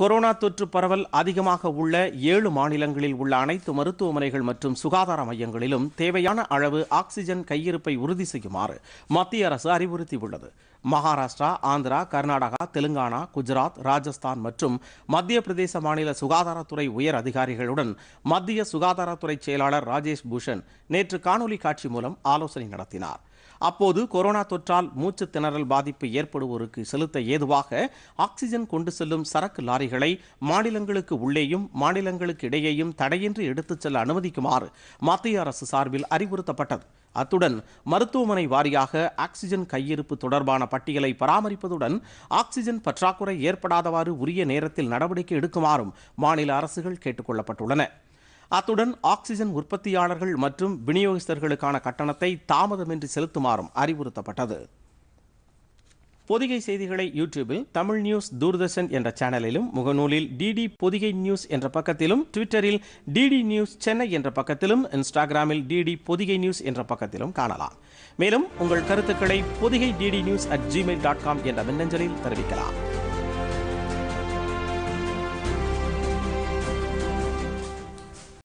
corona தொற்று பரவல் அதிகமாக உள்ள ஏழு மாநிலங்களில் உள்ள அனைத்து மருத்துவமனைகள் மற்றும் சுகாதார மையங்களிலும் தேவையான அளவு ஆக்சிஜன் கையிருப்பை உறுதி செய்யுமாறு மத்திய அரசு அறிவுறுத்தியுள்ளது மகாராஷ்டிரா ஆந்திரா கர்நாடகா தெலுங்கானா குஜராத் ராஜஸ்தான் மற்றும் மத்திய பிரதேச மாநில சுகாதாரத்துறை உயர் அதிகாரிகளுடன் மத்திய சுகாதாரத்துறை செயலாளர் ராஜேஷ் பூஷன் நேற்று காணொலி காட்சி மூலம் ஆலோசனை நடத்தினார் அப்போது கொரோனா தொற்றால் மூச்சு திணறல் பாதிப்பு ஏற்படுவோருக்கு செலுத்த ஏதுவாக ஆக்சிஜன் கொண்டு செல்லும் சரக்கு லாரிகளை மாநிலங்களுக்கு உள்ளேயும் மாநிலங்களுக்கு இடையேயும் தடையின்றி எடுத்துச் செல்ல அனுமதிக்குமாறு மத்திய அரசு சார்பில் அறிவுறுத்தப்பட்டது அத்துடன் மருத்துவமனை வாரியாக ஆக்சிஜன் கையிருப்பு தொடர்பான பட்டியலை பராமரிப்பதுடன் ஆக்சிஜன் பற்றாக்குறை ஏற்படாதவாறு உரிய நேரத்தில் நடவடிக்கை எடுக்குமாறும் மாநில அரசுகள் கேட்டுக்கொள்ளப்பட்டுள்ளன அத்துடன் ஆக்சிஜன் உற்பத்தியாளர்கள் மற்றும் விநியோகஸ்தர்களுக்கான கட்டணத்தை தாமதமின்றி செலுத்துமாறும் அறிவுறுத்தப்பட்டது பொதிகை செய்திகளை யூடியூபில் தமிழ் நியூஸ் தூர்தர்ஷன் என்ற சேனலிலும் முகநூலில் டிடி பொதிகை நியூஸ் என்ற பக்கத்திலும் ட்விட்டரில் டிடி நியூஸ் சென்னை என்ற பக்கத்திலும் இன்ஸ்டாகிராமில் டிடி பொதிகை நியூஸ் என்ற பக்கத்திலும் காணலாம் மேலும் உங்கள் கருத்துக்களை Podhigai DD news at Gmail dot com என்ற மின்னஞ்சலில் தெரிவிக்கலாம்